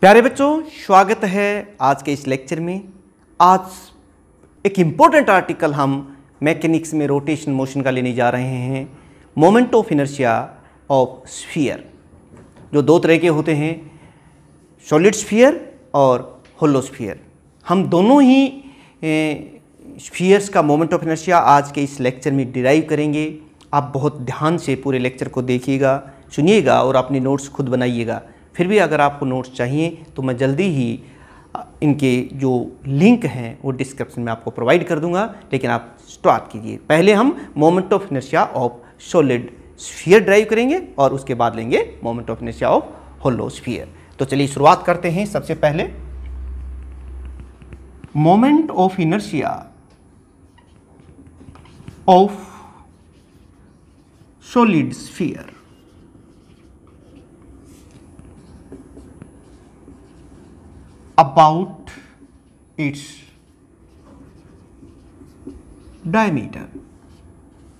प्यारे बच्चों स्वागत है आज के इस लेक्चर में आज एक इम्पोर्टेंट आर्टिकल हम मैकेनिक्स में रोटेशन मोशन का लेने जा रहे हैं moment of inertia of sphere जो दो तरह के होते हैं सॉलिड स्फीयर और होलोस्फीयर हम दोनों ही स्फीयर्स का मोमेंट ऑफ इनर्शिया आज के इस लेक्चर में डिराइव करेंगे आप बहुत ध्यान से पूरे लेक्चर को देखिएगा सुनिएगा और अपने नोट्स खुद बनाइएगा फिर भी अगर आपको नोट्स चाहिए तो मैं जल्दी ही इनके जो लिंक हैं वो डिस्क्रिप्शन में आपको प्रोवाइड कर दूंगा लेकिन आप स्टार्ट कीजिए पहले हम moment of inertia of solid sphere derive करेंगे और उसके बाद लेंगे मोमेंट ऑफ नशिया ऑफ होलो स्फीयर तो चलिए शुरुआत करते हैं सबसे पहले moment of inertia of solid sphere about its diameter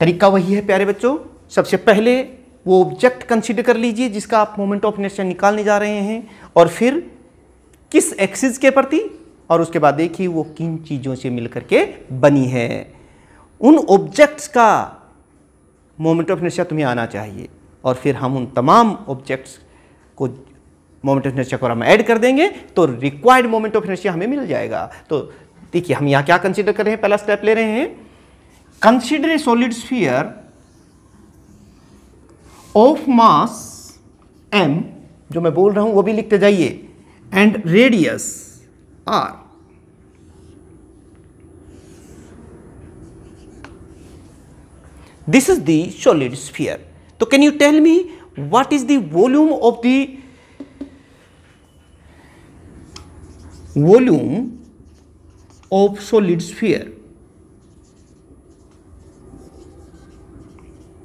तरीका वही है प्यारे बच्चों सबसे पहले वो ऑब्जेक्ट कंसिडर कर लीजिए जिसका आप मोमेंट ऑफ इनर्शिया निकालने जा रहे हैं और फिर किस एक्सिस के प्रति और उसके बाद देखिए वो किन चीज़ों से मिलकर के बनी है उन ऑब्जेक्ट्स का मोमेंट ऑफ इनर्शिया तुम्हें आना चाहिए और फिर हम उन तमाम ऑब्जेक्ट्स को मोमेंट ऑफ इनर्शिया को हम ऐड कर देंगे तो रिक्वायर्ड मोमेंट ऑफ इनर्शिया हमें मिल जाएगा तो देखिए हम यहां क्या कंसिडर कर रहे हैं पहला स्टेप ले रहे हैं consider a solid sphere of mass m जो मैं बोल रहा हूं वो भी लिखते जाइए and radius r this is the solid solid तो can you tell me me is the volume of volume volume of solid sphere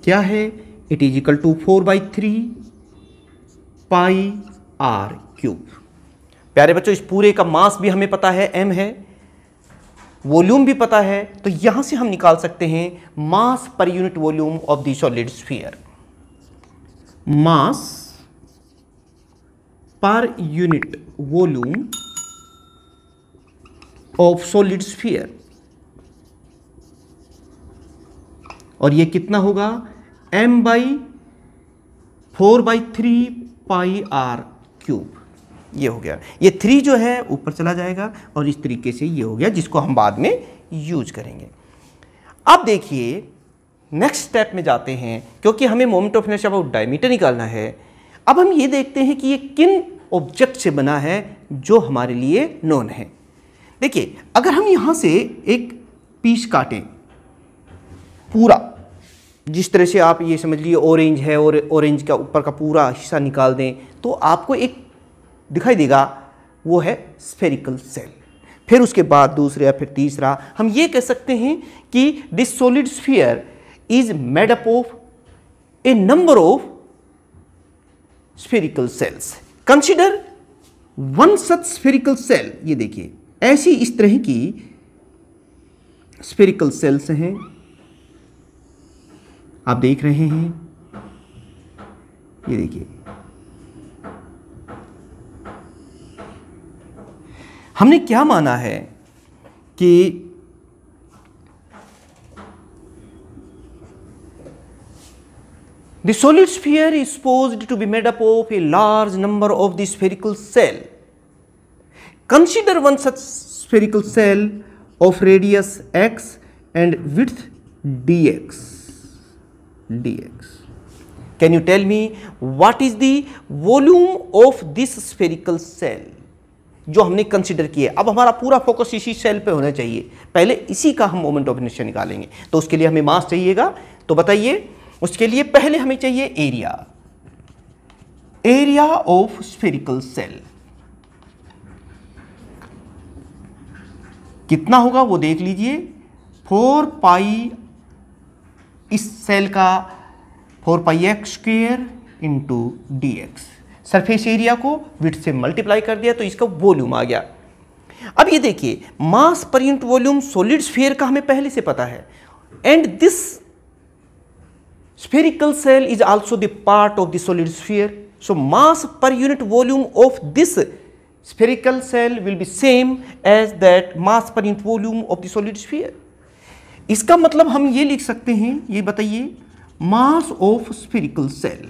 क्या है it is equal to four by three pi are cube प्यारे बच्चों इस पूरे का मास भी हमें पता है एम है वॉल्यूम भी पता है तो यहां से हम निकाल सकते हैं मास पर unit volume of the solid sphere mass पर unit volume of solid sphere और ये कितना होगा m by four by three pi are cube ये हो गया ये थ्री जो है ऊपर चला जाएगा और इस तरीके से ये हो गया जिसको हम बाद में यूज करेंगे अब देखिए नेक्स्ट स्टेप में जाते हैं क्योंकि हमें moment of inertia about diameter निकालना है अब हम ये देखते हैं कि ये किन ऑब्जेक्ट से बना है जो हमारे लिए नॉन है देखिए अगर हम यहां से एक पीस काटें पूरा जिस तरह से आप ये समझ लीजिए ऑरेंज है और ऑरेंज का ऊपर का पूरा हिस्सा निकाल दें तो आपको एक दिखाई देगा वो है स्फेरिकल सेल फिर उसके बाद दूसरे या फिर तीसरा हम ये कह सकते हैं कि this solid sphere is made up of a number of spherical shells consider one such spherical cell ये देखिए ऐसी इस तरह की स्पेरिकल सेल्स हैं आप देख रहे हैं ये देखिए हमने क्या माना है कि the solid sphere is posed to be made up of a large number of the spherical shell Consider one such spherical cell of radius x and width dx. dx. Can you tell me what is the volume of this spherical cell? जो हमने consider किए अब हमारा पूरा focus इसी cell पे होना चाहिए पहले इसी का हम मोमेंट ऑफ इनर्शिया निकालेंगे तो उसके लिए हमें मास चाहिएगा तो बताइए उसके लिए पहले हमें चाहिए area area of spherical cell कितना होगा वो देख लीजिए फोर पाई इस सेल का four pi x square into D x surface area को विथ से मल्टीप्लाई कर दिया तो इसका वॉल्यूम आ गया अब ये देखिए मास पर यूनिट वॉल्यूम सॉलिड स्फेयर का हमें पहले से पता है and this spherical shell is also the part of the solid sphere so mass पर unit volume of this spherical cell will be same as that mass per unit volume of the solid sphere iska matlab hum ye likh sakte hain ye bataiye mass of spherical cell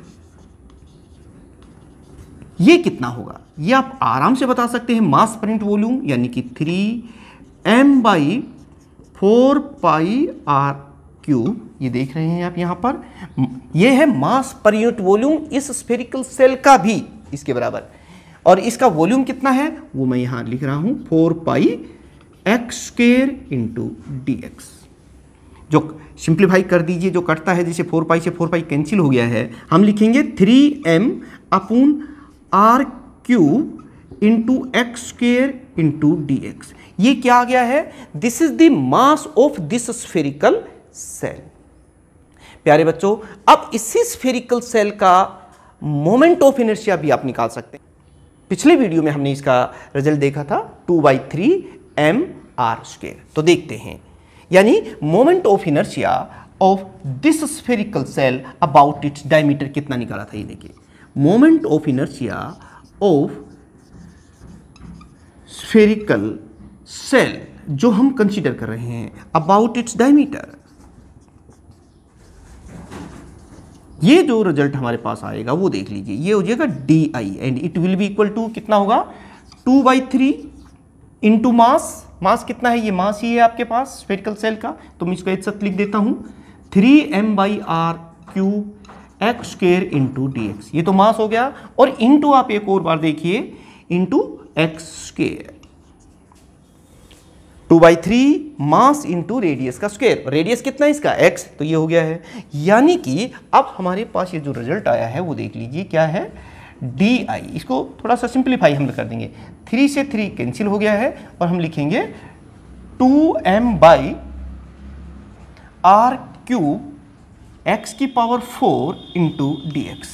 ये कितना होगा ये आप आराम से बता सकते हैं मास पर यूनिट वॉल्यूम यानी कि 3 m by four pi are cube ये देख रहे हैं आप यहां पर ये है मास पर यूनिट वॉल्यूम इस स्फेरिकल सेल का भी इसके बराबर और इसका वॉल्यूम कितना है वो मैं यहां लिख रहा हूं four pi x square into D x जो सिंप्लीफाई कर दीजिए जो कटता है जैसे फोर पाई से फोर पाई कैंसिल हो गया है हम लिखेंगे three M upon are cube into x square into D x ये क्या आ गया है this is the mass of this spherical shell प्यारे बच्चों अब इसी स्फेरिकल सेल का मोमेंट ऑफ इनर्शिया भी आप निकाल सकते हैं पिछले वीडियो में हमने इसका रिजल्ट देखा था two by three m r square तो देखते हैं यानी moment of inertia of this spherical cell about its diameter कितना निकाला था ये देखिए moment of inertia of spherical cell जो हम कंसीडर कर रहे हैं अबाउट इट्स डायमीटर ये जो रिजल्ट हमारे पास आएगा वो देख लीजिए ये हो जाएगा D I and it will be equal to कितना होगा two by three into mass mass कितना है ये मास ही है आपके पास स्पेरिकल सेल का तो मैं इसको एक साथ लिख देता हूँ three M by R cube X square into D x ये तो मास हो गया और इंटू आप एक और बार देखिए into X square two by three mass into radius का स्क्वेयर रेडियस कितना है इसका एक्स तो ये हो गया है यानी कि अब हमारे पास ये जो रिजल्ट आया है वो देख लीजिए क्या है डी आई इसको थोड़ा सा सिंप्लीफाई हम कर देंगे थ्री से थ्री कैंसिल हो गया है और हम लिखेंगे two M by R cube X की power four into D X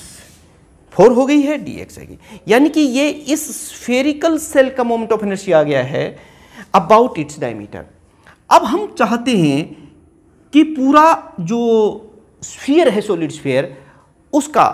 four हो गई है डी एक्स आएगी यानी कि ये इस स्फेरिकल सेल का मोमेंट ऑफ एनर्जी आ गया है अबाउट इट्स डायमीटर अब हम चाहते हैं कि पूरा जो स्फीयर है सॉलिड स्फीयर उसका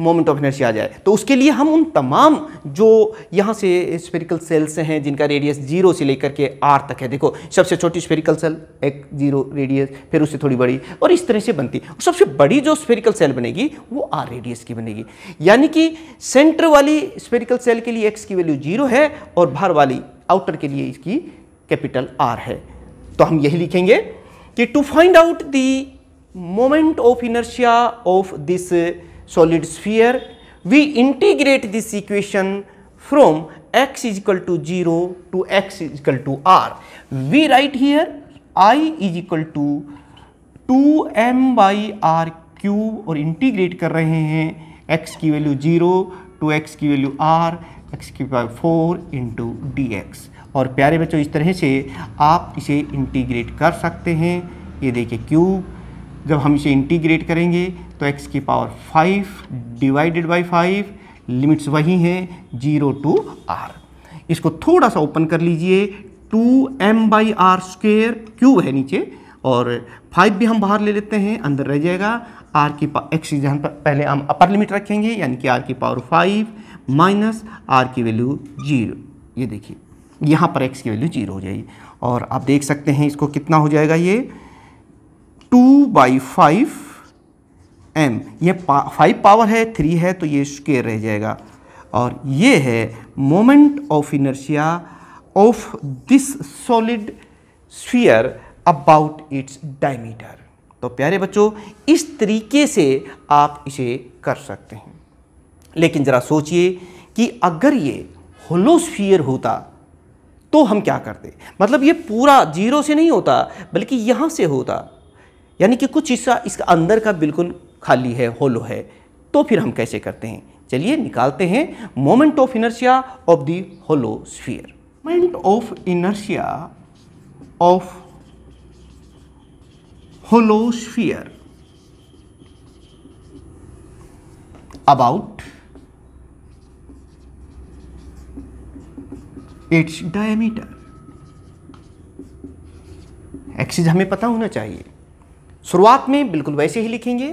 मोमेंट ऑफ इनर्शिया आ जाए तो उसके लिए हम उन तमाम जो यहाँ से स्पेरिकल सेल्स हैं जिनका रेडियस जीरो से लेकर के आर तक है देखो सबसे छोटी स्पेरिकल सेल एक जीरो रेडियस फिर उससे थोड़ी बड़ी और इस तरह से बनती है सबसे बड़ी जो स्पेरिकल सेल बनेगी वो आर रेडियस की बनेगी यानी कि सेंटर वाली स्पेरिकल सेल के लिए एक्स की वैल्यू जीरो है और बाहर वाली आउटर के लिए इसकी कैपिटल आर है तो हम यही लिखेंगे कि to find out the moment of inertia of this solid sphere we integrate this equation from X equal to zero to X equal to R we write here I is equal to two M by R cube और integrate कर रहे हैं X की value zero to X की value R X की power four into D X और प्यारे बच्चों इस तरह से आप इसे इंटीग्रेट कर सकते हैं ये देखिए क्यूब जब हम इसे इंटीग्रेट करेंगे तो एक्स की power five divided by five limits वही हैं जीरो टू आर इसको थोड़ा सा ओपन कर लीजिए two M by R square cube है नीचे और फाइव भी हम बाहर ले लेते हैं अंदर रह जाएगा आर की पा एक्स जहाँ पहले हम अपर लिमिट रखेंगे यानी कि आर की पावर फाइव माइनस आर की वैल्यू जीरो ये देखिए यहाँ पर एक्स की वैल्यू जीरो हो जाएगी और आप देख सकते हैं इसको कितना हो जाएगा ये टू बाई फाइव एम ये पा, फाइव पावर है थ्री है तो ये स्केयर रह जाएगा और ये है moment of inertia of this solid sphere about its diameter तो प्यारे बच्चों इस तरीके से आप इसे कर सकते हैं लेकिन ज़रा सोचिए कि अगर ये होलोस्फीयर होता तो हम क्या करते मतलब ये पूरा जीरो से नहीं होता बल्कि यहाँ से होता यानी कि कुछ हिस्सा इसका अंदर का बिल्कुल खाली है होलो है तो फिर हम कैसे करते हैं चलिए निकालते हैं moment of inertia of the hollow sphere moment of inertia of hollow sphere about its diameter axis हमें पता होना चाहिए शुरुआत में बिल्कुल वैसे ही लिखेंगे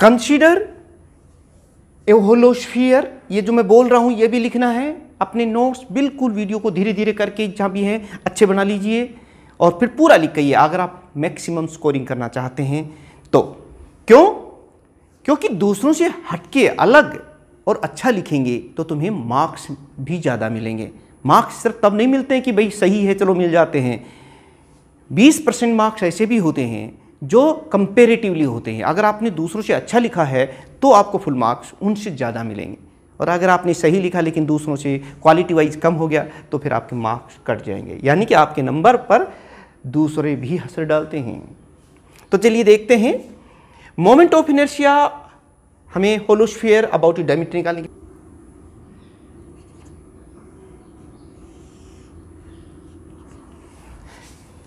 कंसीडर ए होलोस्फियर ये जो मैं बोल रहा हूं ये भी लिखना है अपने नोट्स बिल्कुल वीडियो को धीरे धीरे करके जहां भी है अच्छे बना लीजिए और फिर पूरा लिख कहिए अगर आप मैक्सिमम स्कोरिंग करना चाहते हैं तो क्यों क्योंकि दूसरों से हटके अलग और अच्छा लिखेंगे तो तुम्हें मार्क्स भी ज़्यादा मिलेंगे मार्क्स सिर्फ तब नहीं मिलते हैं कि भाई सही है चलो मिल जाते हैं 20 परसेंट मार्क्स ऐसे भी होते हैं जो कंपेरेटिवली होते हैं अगर आपने दूसरों से अच्छा लिखा है तो आपको फुल मार्क्स उनसे ज़्यादा मिलेंगे और अगर आपने सही लिखा लेकिन दूसरों से क्वालिटी वाइज कम हो गया तो फिर आपके मार्क्स कट जाएंगे यानी कि आपके नंबर पर दूसरे भी असर डालते हैं तो चलिए देखते हैं मोमेंट ऑफ इनर्शिया हमें होलोस्फीयर अबाउट डायमीटर निकालने की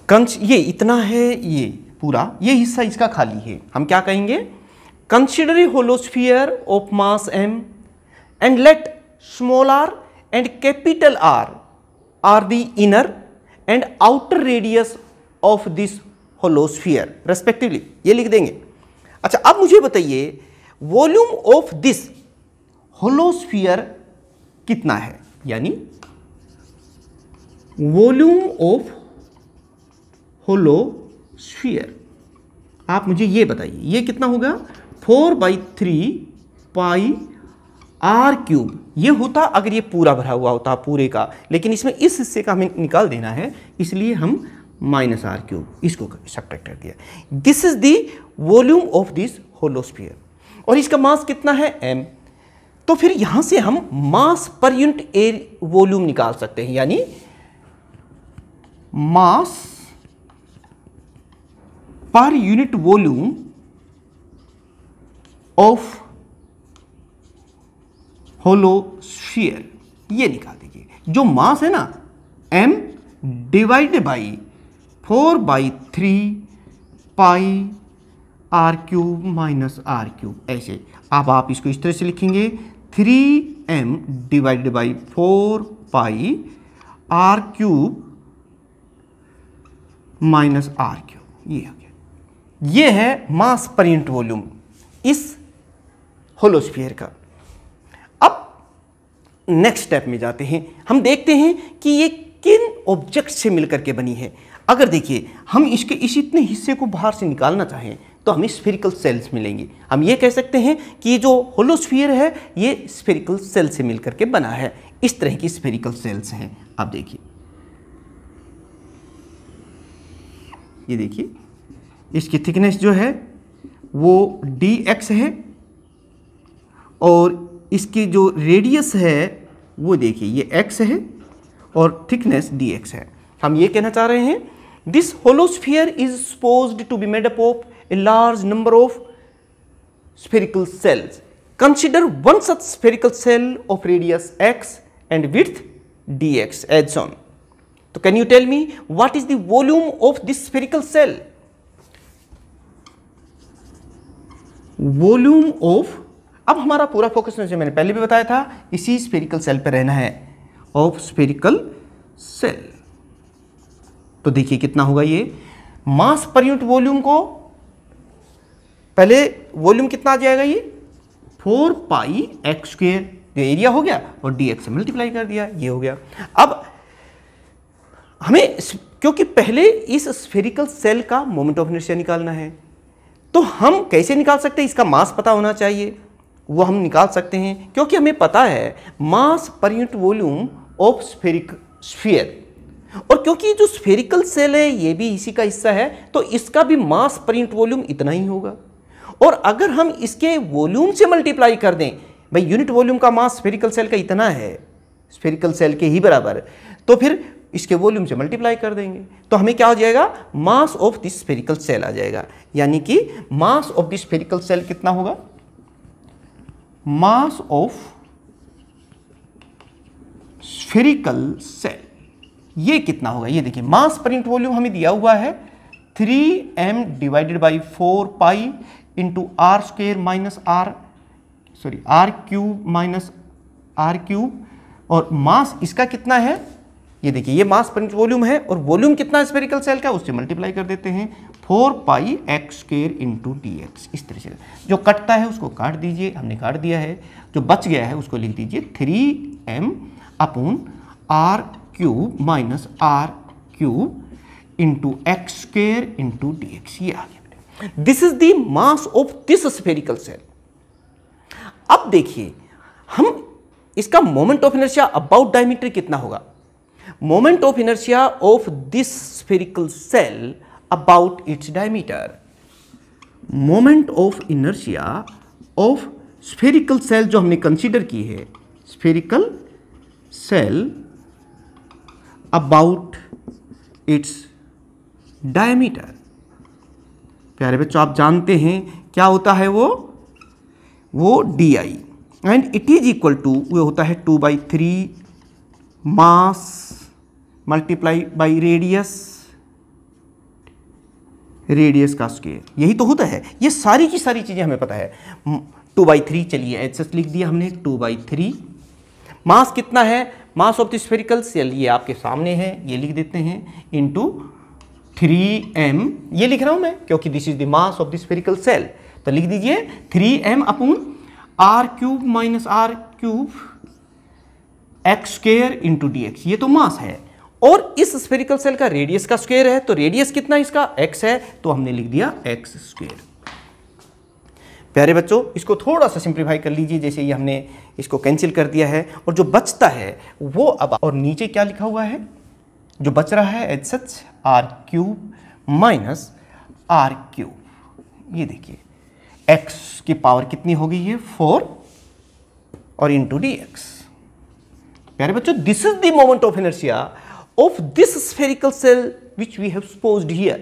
कंस ये इतना है ये पूरा ये हिस्सा इसका खाली है हम क्या कहेंगे consider hollow sphere of mass M and let small r and capital R are the inner and outer radius of this hollow sphere respectively ये लिख देंगे अच्छा अब मुझे बताइए वॉल्यूम ऑफ दिस होलोस्फियर कितना है यानी वॉल्यूम ऑफ होलोस्फीयर आप मुझे ये बताइए ये कितना होगा four by three pi are cube ये होता अगर ये पूरा भरा हुआ होता पूरे का लेकिन इसमें इस हिस्से का हमें निकाल देना है इसलिए हम माइनस आर क्यूब इसको सब्ट्रैक्ट कर दिया this is the volume of this hollow sphere और इसका मास कितना है एम तो फिर यहां से हम मास पर यूनिट ए वॉल्यूम निकाल सकते हैं यानी मास पर यूनिट वॉल्यूम ऑफ होलोस्फीयर ये निकाल दीजिए जो मास है ना M divided by four by three pi are cube minus R cube ऐसे अब आप इसको इस तरह से लिखेंगे three M divided by four pi are cube minus R cube ये आ गया ये है मास परिंट वॉल्यूम इस होलोस्फीयर का अब नेक्स्ट स्टेप में जाते हैं हम देखते हैं कि ये किन ऑब्जेक्ट से मिलकर के बनी है अगर देखिए हम इसके इस इतने हिस्से को बाहर से निकालना चाहें तो हमें स्फेरिकल सेल्स मिलेंगी हम ये कह सकते हैं कि जो होलोस्फीयर है ये स्फेरिकल सेल से मिलकर के बना है इस तरह की स्फेरिकल सेल्स हैं आप देखिए ये देखिए इसकी थिकनेस जो है वो डी एक्स है और इसकी जो रेडियस है वो देखिए ये एक्स है और थिकनेस डी एक्स है हम ये कहना चाह रहे हैं This holosphere is supposed to be made up of a large number of spherical cells. Consider one such spherical cell of radius x and width dx as shown. So, can you tell me what is the volume of this spherical cell? Volume of अब हमारा पूरा focus जैसे मैंने पहले भी बताया था इसी स्पेरिकल सेल पर रहना है ऑफ स्पेरिकल सेल तो देखिए कितना होगा ये मास पर यूनिट वॉल्यूम को पहले वॉल्यूम कितना आ जाएगा ये फोर पाई एक्स स्क्वेयर जो एरिया हो गया और डी एक्स से मल्टीप्लाई कर दिया ये हो गया अब हमें क्योंकि पहले इस स्फेरिकल सेल का मोमेंट ऑफ इनर्शिया निकालना है तो हम कैसे निकाल सकते हैं इसका मास पता होना चाहिए वो हम निकाल सकते हैं क्योंकि हमें पता है मास पर unit volume of spheric sphere और क्योंकि जो स्फेरिकल सेल है ये भी इसी का हिस्सा है तो इसका भी मास प्रिंट वॉल्यूम इतना ही होगा और अगर हम इसके वॉल्यूम से मल्टीप्लाई कर दें भाई यूनिट वॉल्यूम का मास स्फेरिकल सेल का इतना है स्फेरिकल सेल के ही बराबर तो फिर इसके वॉल्यूम से मल्टीप्लाई कर देंगे तो हमें क्या हो जाएगा mass of this spherical cell आ जाएगा यानी कि mass of this spherical cell कितना होगा मास ऑफ स्फेरिकल सेल ये कितना होगा ये देखिए मास पर यूनिट वॉल्यूम हमें दिया हुआ है three M divided by four pi into R square minus R sorry R cube minus R cube और मास इसका कितना है ये देखिए ये मास पर वॉल्यूम है और वॉल्यूम कितना स्पेरिकल सेल का उससे मल्टीप्लाई कर देते हैं four pi x square into D X इस तरह से जो कटता है उसको काट दीजिए हमने काट दिया है जो बच गया है उसको लिख दीजिए three M upon are cube minus R cube into X square into D x ये आ गया this is the mass of this spherical cell अब देखिए हम इसका moment of inertia about diameter कितना होगा moment of inertia of this spherical cell about its diameter moment of inertia of spherical cell जो हमने कंसीडर की है spherical cell about its diameter प्यारे बच्चों आप जानते हैं क्या होता है वो वो D I and it is equal to वो होता है two by three mass multiply by radius radius का स्क्वेयर यही तो होता है ये सारी की सारी चीज़ें हमें पता है टू बाई थ्री चलिए एच एस लिख दिया हमने टू बाई थ्री मास कितना है mass of the spherical cell ये आपके सामने है ये लिख देते हैं थ्री एम ये लिख रहा हूं मैं क्योंकि this is the mass of the spherical cell तो लिख दीजिए three M upon are cube minus R cube X square into D x ये तो मास है और इस स्फेरिकल सेल का रेडियस का स्क्वेयर है तो रेडियस कितना इसका एक्स है तो हमने लिख दिया एक्स स्क्वेयर प्यारे बच्चों इसको थोड़ा सा सिंप्लीफाई कर लीजिए जैसे ये हमने इसको कैंसिल कर दिया है और जो बचता है वो अब और नीचे क्या लिखा हुआ है जो बच रहा है एच सच R cube minus R cube ये देखिए एक्स की पावर कितनी हो गई है फोर और इंटू डी एक्स प्यारे बच्चों this is the moment of inertia of this spherical cell which we have supposed here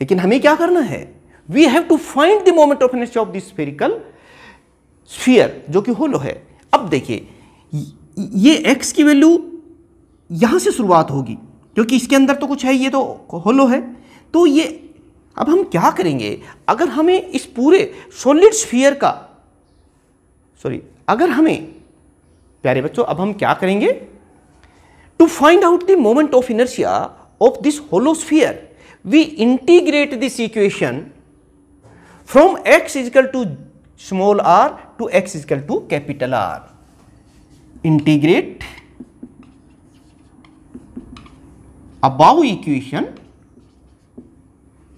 लेकिन हमें क्या करना है we have to find the moment of inertia of this spherical sphere जो कि होलो है अब देखिए ये एक्स की वैल्यू यहाँ से शुरुआत होगी क्योंकि इसके अंदर तो कुछ है ये तो होलो है तो ये अब हम क्या करेंगे अगर हमें इस पूरे सोलिड स्फीयर का सॉरी अगर हमें प्यारे बच्चों अब हम क्या करेंगे to find out the moment of inertia of this hollow sphere we integrate this equation from X equal to small r to x is equal to capital R. Integrate above equation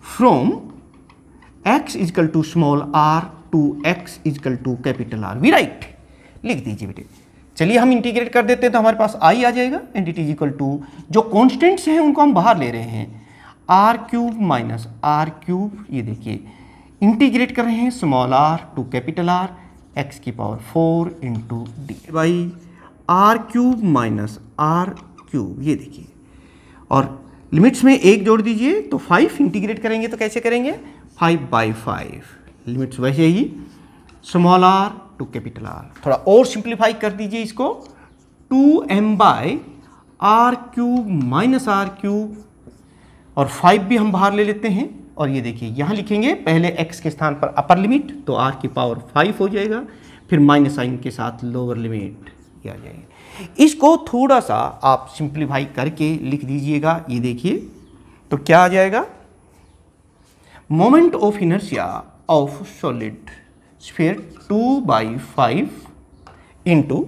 from x is equal to small r to x is equal to capital R. We write. लिख दीजिए बेटे चलिए हम integrate कर देते हैं तो हमारे पास आई आ जाएगा and it is equal to जो कॉन्स्टेंट्स हैं उनको हम बाहर ले रहे हैं R cube minus R cube ये देखिए इंटीग्रेट कर रहे हैं small R to capital R X की power four into D by R cube minus R cube ये देखिए और लिमिट्स में एक जोड़ दीजिए तो फाइव इंटीग्रेट करेंगे तो कैसे करेंगे फाइव बाई फाइव लिमिट्स वैसे ही small R to capital R थोड़ा और सिंप्लीफाई कर दीजिए इसको two M by R cube minus R cube और फाइव भी हम बाहर ले लेते हैं और ये देखिए यहाँ लिखेंगे पहले x के स्थान पर अपर लिमिट तो r की पावर फाइव हो जाएगा फिर माइनस साइन के साथ लोअर लिमिट ये आ जाएगी इसको थोड़ा सा आप सिंप्लीफाई करके लिख दीजिएगा ये देखिए तो क्या आ जाएगा moment of inertia of solid sphere two by five into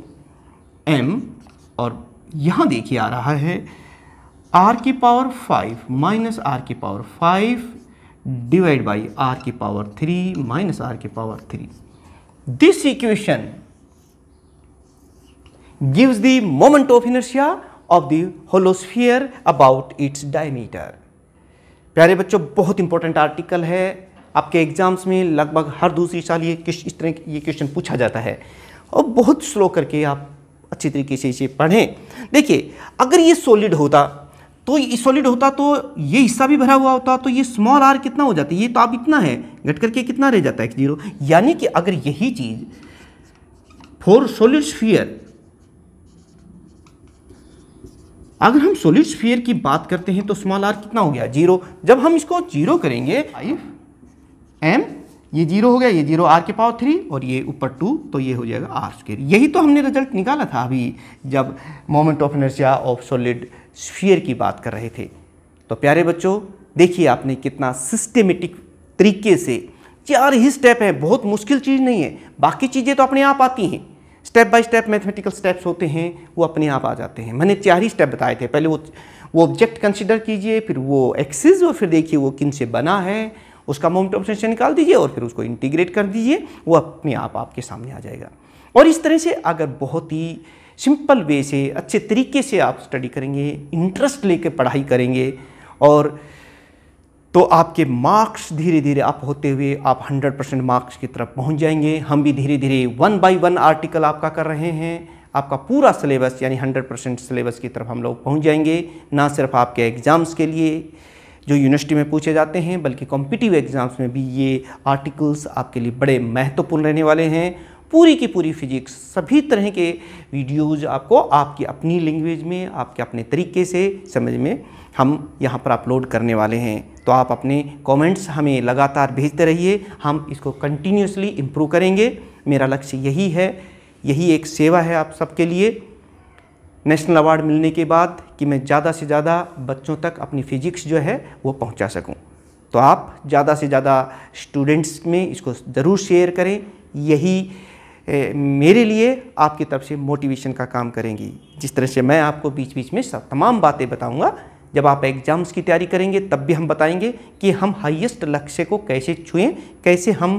M और यहाँ देखिए आ रहा है आर की पावर फाइव माइनस आर की power five divide by R की पावर थ्री माइनस आर की power three this equation gives the moment of inertia of the hollow sphere about its diameter प्यारे बच्चों बहुत इंपॉर्टेंट आर्टिकल है आपके exams में लगभग हर दूसरी साल ये इस तरह ये क्वेश्चन पूछा जाता है और बहुत स्लो करके आप अच्छी तरीके से इसे पढ़ें देखिए अगर ये सॉलिड होता तो ये सॉलिड होता तो ये हिस्सा भी भरा हुआ होता तो ये स्मॉल आर कितना हो जाता है ये तो आप इतना है घट करके कितना रह जाता है जीरो यानी कि अगर यही चीज़ फॉर सोलिड स्फीयर अगर हम सोलिड स्फीयर की बात करते हैं तो स्मॉल आर कितना हो गया जीरो जब हम इसको जीरो करेंगे फाइव एम ये जीरो हो गया ये जीरो आर के पावर थ्री और ये ऊपर टू तो ये हो जाएगा आर स्केर यही तो हमने रिजल्ट निकाला था अभी जब moment of inertia of solid sphere की बात कर रहे थे तो प्यारे बच्चों देखिए आपने कितना सिस्टेमेटिक तरीके से चार ही स्टेप हैं बहुत मुश्किल चीज़ नहीं है बाकी चीज़ें तो अपने आप आती हैं step by step mathematical steps होते हैं वो अपने आप आ जाते हैं मैंने चार ही स्टेप बताए थे पहले वो वो ऑब्जेक्ट कंसिडर कीजिए फिर वो एक्सिस और फिर देखिए वो किन से बना है उसका मोमेंट ऑफ सेंशन निकाल दीजिए और फिर उसको इंटीग्रेट कर दीजिए वो अपने आप आपके सामने आ जाएगा और इस तरह से अगर बहुत ही सिंपल वे से अच्छे तरीके से आप स्टडी करेंगे इंटरेस्ट लेके पढ़ाई करेंगे और तो आपके मार्क्स धीरे धीरे आप होते हुए आप 100 परसेंट मार्क्स की तरफ पहुंच जाएंगे हम भी धीरे धीरे वन बाय वन आर्टिकल आपका कर रहे हैं आपका पूरा सिलेबस यानी 100 परसेंट सिलेबस की तरफ हम लोग पहुंच जाएंगे ना सिर्फ आपके एग्ज़ाम्स के लिए जो यूनिवर्सिटी में पूछे जाते हैं बल्कि कॉम्पिटिव एग्ज़ाम्स में भी ये आर्टिकल्स आपके लिए बड़े महत्वपूर्ण रहने वाले हैं पूरी की पूरी फिजिक्स सभी तरह के वीडियोज़ आपको आपकी अपनी लैंग्वेज में आपके अपने तरीके से समझ में हम यहाँ पर अपलोड करने वाले हैं तो आप अपने कमेंट्स हमें लगातार भेजते रहिए हम इसको कंटिन्यूसली इम्प्रूव करेंगे मेरा लक्ष्य यही है यही एक सेवा है आप सबके लिए नेशनल अवार्ड मिलने के बाद कि मैं ज़्यादा से ज़्यादा बच्चों तक अपनी फ़िजिक्स जो है वो पहुँचा सकूँ तो आप ज़्यादा से ज़्यादा स्टूडेंट्स में इसको ज़रूर शेयर करें यही मेरे लिए आपकी तरफ से मोटिवेशन का काम करेंगी जिस तरह से मैं आपको बीच बीच में सब तमाम बातें बताऊंगा जब आप एग्ज़ाम्स की तैयारी करेंगे तब भी हम बताएंगे कि हम हाईएस्ट लक्ष्य को कैसे छुएं कैसे हम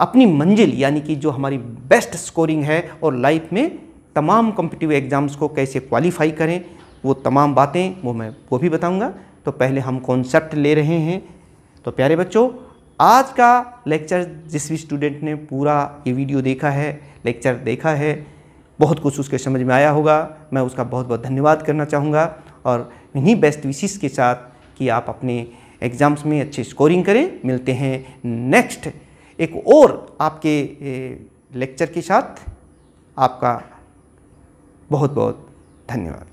अपनी मंजिल यानी कि जो हमारी बेस्ट स्कोरिंग है और लाइफ में तमाम कॉम्पिटिटिव एग्ज़ाम्स को कैसे क्वालिफाई करें वो तमाम बातें वो मैं वो भी बताऊँगा तो पहले हम कॉन्सेप्ट ले रहे हैं तो प्यारे बच्चों आज का लेक्चर जिस भी स्टूडेंट ने पूरा ये वीडियो देखा है लेक्चर देखा है बहुत कुछ उसके समझ में आया होगा मैं उसका बहुत बहुत धन्यवाद करना चाहूँगा और इन्हीं बेस्ट विशेष के साथ कि आप अपने एग्ज़ाम्स में अच्छे स्कोरिंग करें मिलते हैं नेक्स्ट एक और आपके लेक्चर के साथ आपका बहुत बहुत धन्यवाद